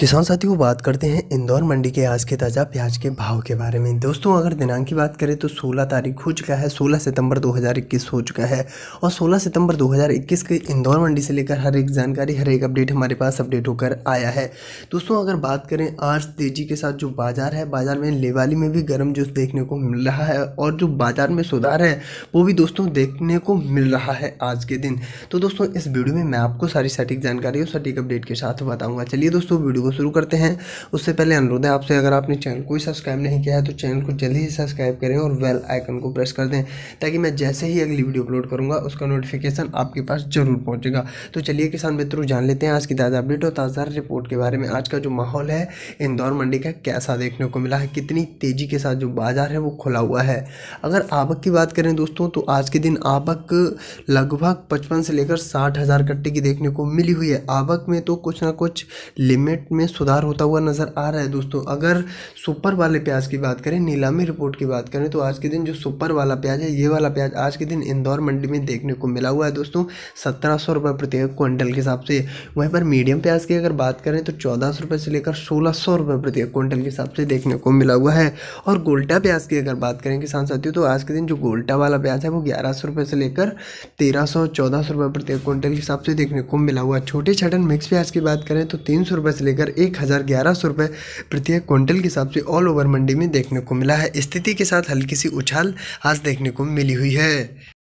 किसान साथियों बात करते हैं इंदौर मंडी के आज के ताज़ा प्याज के भाव के बारे में दोस्तों अगर दिनांक की बात करें तो 16 तारीख हो चुका है 16 सितंबर 2021 हो चुका है और 16 सितंबर 2021 के इंदौर मंडी से लेकर हर एक जानकारी हर एक अपडेट हमारे पास अपडेट होकर आया है दोस्तों अगर बात करें आज तेजी के साथ जो बाज़ार है बाज़ार में लेवाली में भी गर्म जोश देखने को मिल रहा है और जो बाज़ार में सुधार है वो भी दोस्तों देखने को मिल रहा है आज के दिन तो दोस्तों इस वीडियो में मैं आपको सारी सटीक जानकारी और सटीक अपडेट के साथ बताऊँगा चलिए दोस्तों वीडियो को शुरू करते हैं उससे पहले अनुरोध है आपसे अगर आपने चैनल को सब्सक्राइब नहीं किया है तो चैनल को जल्दी ही सब्सक्राइब करें और वेल आइकन को प्रेस कर दें ताकि मैं जैसे ही अगली वीडियो अपलोड करूँगा उसका नोटिफिकेशन आपके पास जरूर पहुँचेगा तो चलिए किसान मित्रों जान लेते हैं आज की ताज़ा अपडेट और ताज़ा रिपोर्ट के बारे में आज का जो माहौल है इंदौर मंडी का कैसा देखने को मिला है कितनी तेज़ी के साथ जो बाज़ार है वो खुला हुआ है अगर आवक की बात करें दोस्तों तो आज के दिन आवक लगभग पचपन से लेकर साठ हज़ार कट्टे की देखने को मिली हुई है आवक में तो कुछ ना कुछ लिमिट में सुधार होता हुआ नज़र आ रहा है दोस्तों अगर सुपर वाले प्याज की बात करें नीलामी रिपोर्ट की बात करें तो आज के दिन जो सुपर वाला प्याज है ये वाला प्याज आज के दिन इंदौर मंडी में देखने को मिला हुआ है दोस्तों सत्रह सौ रुपये प्रति क्विंटल के हिसाब से वहीं पर मीडियम प्याज की अगर बात करें तो चौदह सौ रुपये से लेकर सोलह सौ रुपये प्रति क्विंटल के हिसाब से देखने को मिला हुआ है और गोल्टा प्याज की अगर बात करें किसान साथियों तो आज के दिन जो गोल्टा वाला प्याज है वो ग्यारह सौ रुपये से लेकर तेरह सौ चौदह सौ रुपये प्रति क्विंटल के हिसाब से देखने को मिला हुआ छोटे छटन मिक्स प्याज की बात करें तो तीन सौ रुपये से लेकर बढ़कर एक हज़ार ग्यारह सौ रुपये प्रत्येक क्विंटल के हिसाब से ऑल ओवर मंडी में देखने को मिला है स्थिति के साथ हल्की सी उछाल आज देखने को मिली हुई है